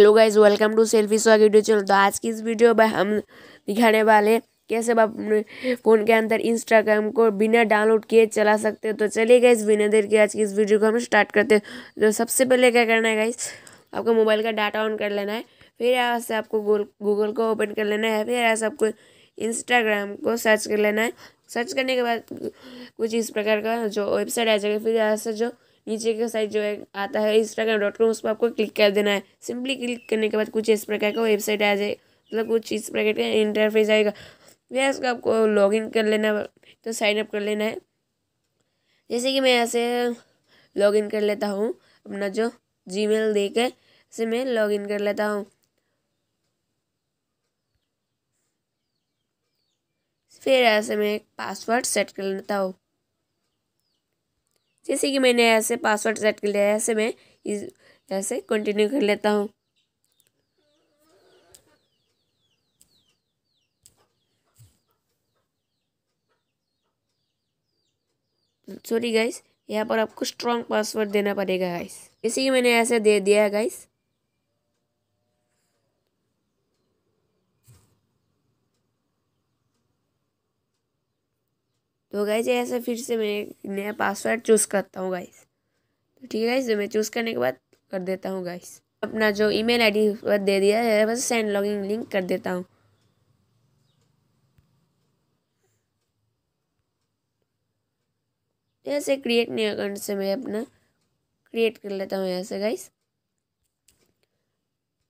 hello guys welcome to selfie swag video channel तो आज की इस वीडियो में हम दिखाने वाले कैसे आप अपने फ़ोन के अंदर इंस्टाग्राम को बिना डाउनलोड किए चला सकते हो तो चलिए गाइज बिना देर के आज की इस वीडियो को हम स्टार्ट करते हैं तो सबसे पहले क्या करना है गाइज आपको मोबाइल का डाटा ऑन कर लेना है फिर यहाँ से आपको गूगल को ओपन कर लेना है फिर यहाँ से आपको इंस्टाग्राम को सर्च कर लेना है सर्च करने के बाद कुछ इस प्रकार का जो वेबसाइट आ जाएगा फिर यहाँ से जो नीचे के साइड जो है आता है इंस्टाग्राम डॉट कॉम उस पर आपको क्लिक कर देना है सिंपली क्लिक करने के बाद कुछ इस प्रकार का वेबसाइट आ जाए मतलब कुछ इस प्रकार का इंटरफेस आएगा वह इसका आपको इन कर लेना तो साइन अप कर लेना है जैसे कि मैं ऐसे इन कर लेता हूँ अपना जो जी मेल देकर से मैं लॉग इन कर लेता हूँ फिर ऐसे मैं पासवर्ड सेट कर लेता हूँ जैसे कि मैंने ऐसे पासवर्ड सेट कर लिया ऐसे मैं इस ऐसे कंटिन्यू कर लेता हूँ सॉरी गाइस यहाँ पर आपको स्ट्रॉन्ग पासवर्ड देना पड़ेगा गाइस जैसे कि मैंने ऐसे दे दिया है गाइस तो गाइज ऐसे फिर से मैं नया पासवर्ड चूज़ करता हूँ गाइस तो ठीक है गाइज तो मैं चूज़ करने के बाद कर देता हूँ गाइस अपना जो ईमेल आईडी दे दिया है बस सेंड लॉगिंग लिंक कर देता हूँ ऐसे क्रिएट न्यू अकाउंट से मैं अपना क्रिएट कर लेता हूँ ऐसे गाइस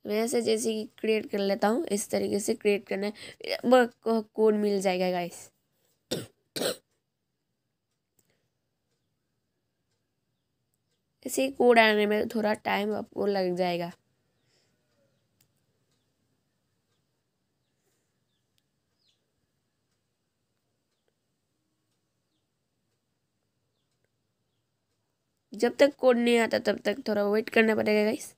मैं ऐसे जैसे कि क्रिएट कर लेता हूँ इस तरीके से क्रिएट करना है कोड मिल जाएगा गाइस इसे कोड आने में थोड़ा टाइम आपको लग जाएगा जब तक कोड नहीं आता तब तक थोड़ा वेट करना पड़ेगा गाइस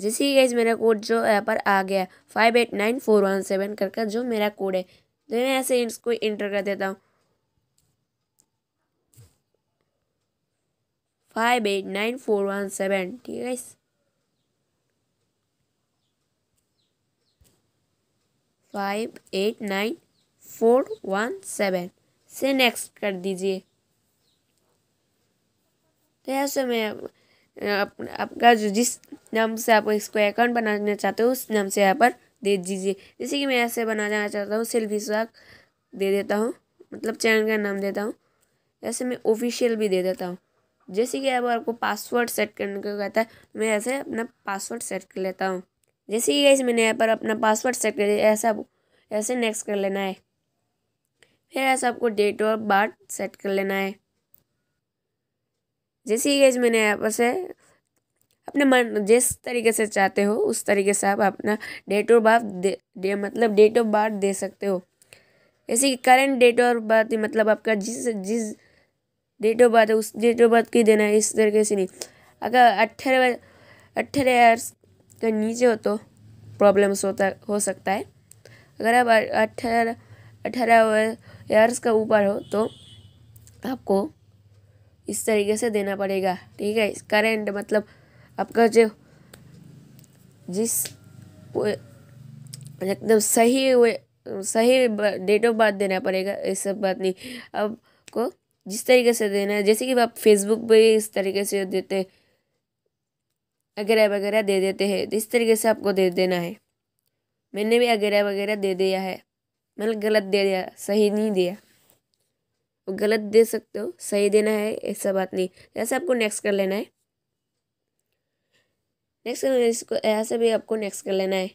जैसे ही गाइस मेरा कोड जो यहाँ पर आ गया five eight nine four one seven करके जो मेरा कोड है तो मैं ऐसे इसको इंटर कर देता हूँ five eight nine four one seven ठीक है इस five eight nine four one seven से नेक्स्ट कर दीजिए तो ऐसे मैं आपका जो जिस नाम से आप इसको अकाउंट बनाना चाहते हो उस नाम से यहाँ पर दे दीजिए जैसे कि मैं ऐसे बना जाना चाहता हूँ सेल्फी स्वाग दे देता हूँ मतलब चैनल का नाम देता हूँ ऐसे मैं ऑफिशियल भी दे देता हूँ जैसे कि अब आपको पासवर्ड सेट करने को कहता है तो मैं ऐसे अपना पासवर्ड सेट कर लेता हूँ जैसे ही गाइस मैंने यहाँ पर अपना पासवर्ड सेट कर दिया ऐसा ऐसे नेक्स्ट कर लेना है फिर ऐसा आपको डेट और बार सेट कर लेना है जैसे ही गाइस मैंने यहाँ पर से अपने मन जिस तरीके से चाहते हो उस तरीके से आप अपना डेट ऑफ बर्थ दे, मतलब डेट ऑफ बर्थ दे सकते हो जैसे कि करेंट डेट ऑफ बर्थ मतलब आपका जिस जिस डेट ऑफ बर्थ उस डेट ऑफ बर्थ की देना है इस तरीके से नहीं अगर अट्ठारह अट्ठारह ईयर्स के नीचे हो तो प्रॉब्लम्स होता हो सकता है अगर आप अट्ठारह अट्ठारह ईयर्स का ऊपर हो तो आपको इस तरीके से देना पड़ेगा ठीक है करेंट मतलब आपका जो जिस एकदम मतलब सही सही डेट ऑफ बर्थ देना पड़ेगा इस सब बात नहीं अब को जिस तरीके से देना है जैसे कि आप फेसबुक पर इस तरीके से देते वगैरह वगैरह दे देते हैं तो इस तरीके से आपको दे देना है मैंने भी वगैरह वगैरह दे दिया है मैंने गलत दे दिया सही नहीं दिया वो गलत दे सकते हो सही देना है ऐसा बात नहीं जैसे आपको नेक्स्ट कर लेना है नेक्स्ट करना है इसको ऐसे भी आपको नेक्स्ट कर लेना है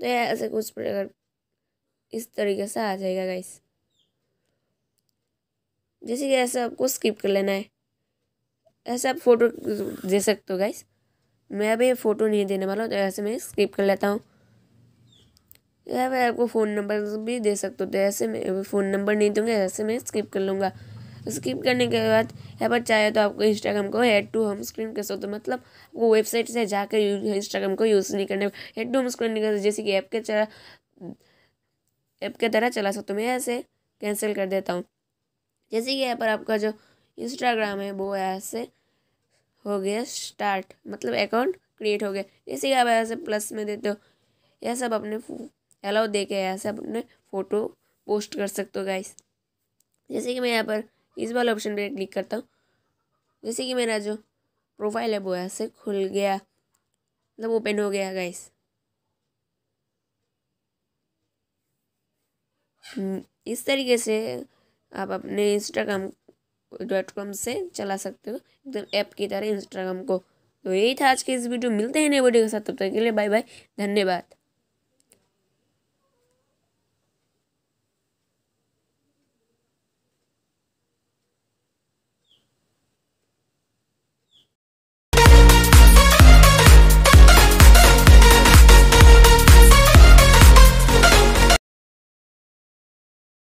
तो ऐसे कुछ प्रकार इस तरीके से आ जाएगा गाइस जैसे कि ऐसे आपको स्किप कर लेना है ऐसे आप फोटो दे सकते हो गाइस मैं अभी फ़ोटो नहीं देने वाला हूँ तो ऐसे मैं स्किप कर लेता हूँ या फिर आपको फ़ोन नंबर भी दे सकते हो तो ऐसे मैं फ़ोन नंबर नहीं दूँगा ऐसे मैं स्किप कर लूँगा स्किप करने के बाद यहाँ पर चाहे तो आपको इंस्टाग्राम को हेड टू होम स्क्रीन कर सकते हो मतलब आपको वेबसाइट से जाकर इंस्टाग्राम को यूज़ नहीं करने हेड टू होम स्क्रीन नहीं कर जैसे कि ऐप के चला ऐप के तरह चला सकता हो मैं ऐसे कैंसिल कर देता हूँ जैसे कि यहाँ पर आपका जो इंस्टाग्राम है वो ऐसे हो गया स्टार्ट मतलब अकाउंट क्रिएट हो गया जैसे कि आप ऐसे प्लस में देते हो यह सब अपने अलाउ दे के ऐसे अपने फ़ोटो पोस्ट कर सकते हो गाइस जैसे कि मैं यहाँ पर इस वाले ऑप्शन पर क्लिक करता हूँ जैसे कि मेरा जो प्रोफाइल है वो ऐसे खुल गया मतलब ओपन हो गया गाइस हम्म, इस तरीके से आप अपने इंस्टाग्राम डॉट कॉम से चला सकते हो एकदम ऐप की तरह इंस्टाग्राम को तो यही था आज के इस वीडियो मिलते हैं नए वीडियो के साथ तब तक के लिए बाय बाय धन्यवाद